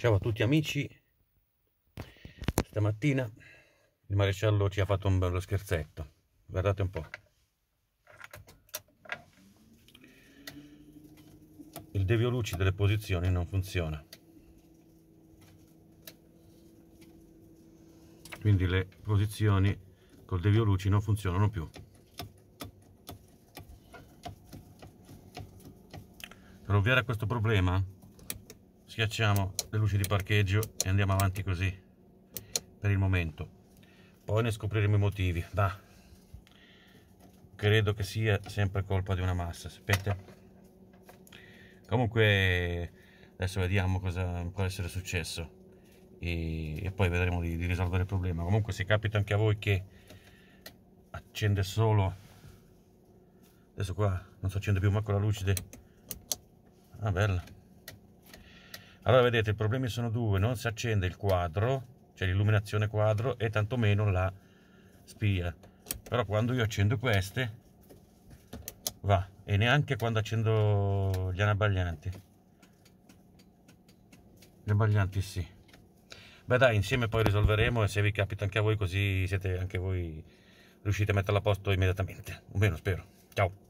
Ciao a tutti amici, stamattina il maresciallo ci ha fatto un bello scherzetto, guardate un po'. Il devio luci delle posizioni non funziona. Quindi le posizioni col devio luci non funzionano più. Per ovviare a questo problema schiacciamo le luci di parcheggio e andiamo avanti così per il momento poi ne scopriremo i motivi ma credo che sia sempre colpa di una massa sapete comunque adesso vediamo cosa può essere successo e, e poi vedremo di, di, risolvere il problema comunque se capita anche a voi che accende solo adesso qua non si accende più manco la luce de... ah bella allora vedete, i problemi sono due, non si accende il quadro, cioè l'illuminazione quadro e tantomeno la spia. Però quando io accendo queste va e neanche quando accendo gli anabaglianti. Gli abbaglianti sì. Beh dai, insieme poi risolveremo e se vi capita anche a voi così siete anche voi riuscite a metterla a posto immediatamente. O meno spero. Ciao.